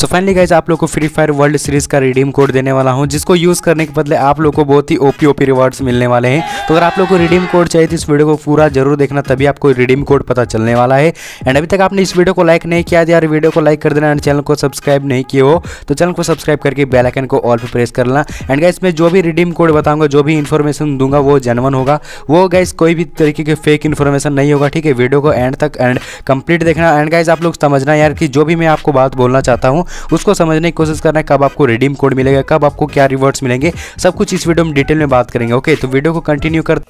so finally guys आप लोग को फ्री फायर वर्ल्ड सीरीज का रिडीम कोड देने वाला हूँ जिसको यूज़ करने के बदले आप लोग को बहुत ही ओपी ओपी रिवार्ड्स मिलने वाले हैं तो अगर आप लोग को रिडीम कोड चाहिए तो इस वीडियो को पूरा जरूर देखना तभी आपको रिडीम कोड पता चलने वाला है एंड अभी तक आपने इस वीडियो को लाइक नहीं किया तो यार वीडियो को लाइक कर देना एंड चैनल को सब्सक्राइब नहीं किए हो तो चैनल को सब्सक्राइब करके बेलाइकन को ऑल पर प्रेस कर लेना एंड गाइज मैं जो भी रिडीम कोड बताऊंगा जो भी इन्फॉर्मेशन दूंगा वो जनवन होगा वो गाइज कोई भी तरीके के फेक इन्फॉर्मेशन नहीं होगा ठीक है वीडियो को एंड तक एंड कंप्लीट देखना एंड गाइज आप लोग समझना यार कि जो भी मैं आपको बात बोलना चाहता हूँ उसको समझने की कोशिश करना है कब आपको रिडीम कोड मिलेगा कब आपको क्या रिवॉर्ड्स मिलेंगे सब कुछ इस वीडियो में डिटेल में बात करेंगे ओके तो वीडियो को कंटिन्यू कर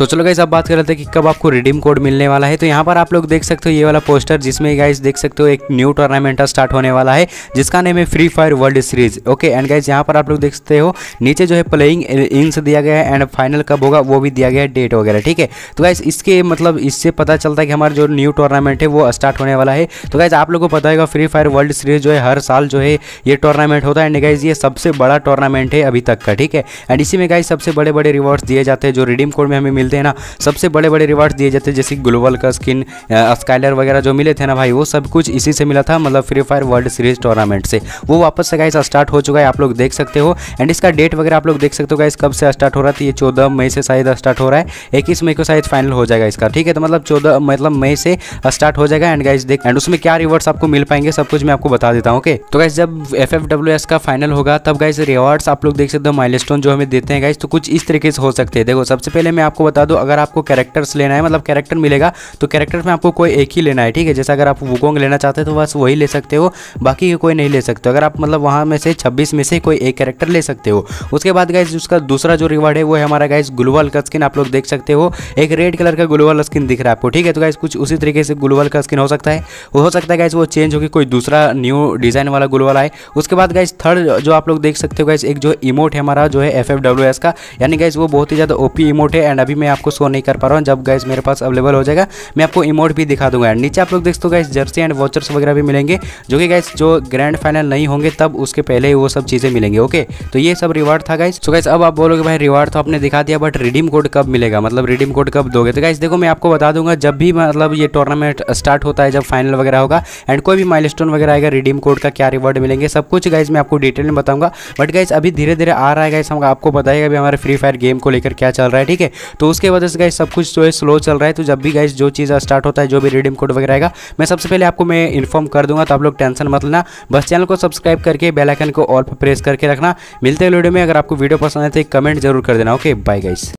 सो चलो गाइज अब बात कर रहे थे कि कब आपको रिडीम कोड मिलने वाला है तो यहाँ पर आप लोग देख सकते हो ये वाला पोस्टर जिसमें गाइस देख सकते हो एक न्यू टूर्नामेंट स्टार्ट होने वाला है जिसका नेम है Free Fire World Series okay and guys यहाँ पर आप लोग देख सकते हो नीचे जो है प्लेइंग इंग्स दिया गया है एंड फाइनल कब होगा वो भी दिया गया है डेट वगैरह ठीक है तो गाइज इसके मतलब इससे पता चलता है कि हमारा जो न्यू टूर्नामेंट है वो स्टार्ट होने वाला है तो गाइज आप लोग को पता होगा फ्री फायर वर्ल्ड सीरीज जो है हर साल जो है ये टूर्नामेंट होता है एंड गाइज ये सबसे बड़ा टूर्नामेंट है अभी तक का ठीक है एंड इसी में गाइज सबसे बड़े बड़े रिवॉर्ड्स दिए जाते हैं जो रिडीम कोड में हमें मिलते मिलते हैं ना सबसे बड़े बड़े रिवार्ड्स दिए जाते हैं जैसे ग्लोबल का स्किन स्काइलर वगैरह जो मिले थे ना भाई वो सब कुछ इसी से मिला था मतलब Free Fire World Series tournament से वो वापस से गाइस स्टार्ट हो चुका है आप लोग देख सकते हो एंड इसका डेट वगैरह आप लोग देख सकते हो गाइस कब से स्टार्ट हो रहा था ये चौदह मई से शायद स्टार्ट हो रहा है इक्कीस मई को शायद फाइनल हो जाएगा इसका ठीक है तो मतलब चौदह मतलब मई से स्टार्ट हो जाएगा एंड गाइस देख एंड उसमें क्या रिवॉर्ड्स आपको मिल पाएंगे सब कुछ मैं आपको बता देता हूँ ओके तो गाइस जब एफ का फाइनल होगा तब गाइस रिवॉर्ड्स आप लोग देख सकते हो माइलस्टोन जो हमें देते हैं गाइस तो कुछ इस तरीके से हो सकते हैं देखो सबसे पहले मैं आपको बता बता दूं अगर आपको कैरेक्टर्स लेना है मतलब कैरेक्टर मिलेगा तो कैरेक्टर में आपको कोई एक ही लेना है ठीक है जैसे अगर आप वुकोंग लेना चाहते हैं तो बस वही ले सकते हो बाकी कोई नहीं ले सकते अगर आप मतलब वहाँ में से छब्बीस में से कोई एक कैरेक्टर ले सकते हो उसके बाद गाइज उसका दूसरा जो रिवार्ड है वो है हमारा गाइज ग्लोबल का स्किन आप लोग देख सकते हो एक रेड कलर का ग्लोबल स्किन दिख रहा है आपको ठीक है तो गाइज कुछ उसी तरीके से ग्लोबल का स्किन हो सकता है वो हो सकता है गाइज वो चेंज होकर कोई दूसरा न्यू डिज़ाइन वाला ग्लोबल आए उसके बाद गाइज थर्ड जो आप लोग देख सकते हो गाइज एक जो इमोट है हमारा जो है एफ का यानी गाइज वो बहुत ही ज़्यादा ओपी इमोट है एंड अभी मैं मैं आपको शो नहीं कर पा रहा हूँ जब गैस मेरे पास अवेलेबल हो जाएगा मैं आपको इमोट भी दिखा दूंगा नीचे आप लोग देखते हो गैस जर्सी एंड वॉचर्स वगैरह भी मिलेंगे जो कि गैस जो ग्रैंड फाइनल नहीं होंगे तब उसके पहले ही वो सब चीज़ें मिलेंगे ओके तो ये सब रिवार्ड था गाइस तो गैस अब आप बोलोगे भाई रिवार्ड तो आपने दिखा दिया बट रिडीम कोड कब मिलेगा मतलब रिडीम कोड कब दोगे तो गाइस देखो मैं आपको बता दूंगा जब भी मतलब ये टूर्नामेंट स्टार्ट होता है जब फाइनल वगैरह होगा एंड कोई भी माइल वगैरह आएगा रिडीम कोड का क्या रिवार्ड मिलेंगे सब कुछ गाइज मैं आपको डिटेल में बताऊंगा बट गाइज अभी धीरे धीरे आ रहा है गाइस हम आपको बताएगा भी हमारे फ्री फायर गेम को लेकर क्या चल रहा है ठीक है तो उसके वजह से गाइस सब कुछ जो है स्लो चल रहा है तो जब भी गाइस जो चीज़ स्टार्ट होता है जो भी रिडीम कोड वगैरह आएगा मैं सबसे पहले आपको मैं इन्फॉर्म कर दूंगा तो आप लोग टेंशन मत लेना बस चैनल को सब्सक्राइब करके बेलाइकन को ऑल पर प्रेस करके रखना मिलते हैं वीडियो में अगर आपको वीडियो पसंद आए तो कमेंट जरूर कर देना ओके बाय गाइस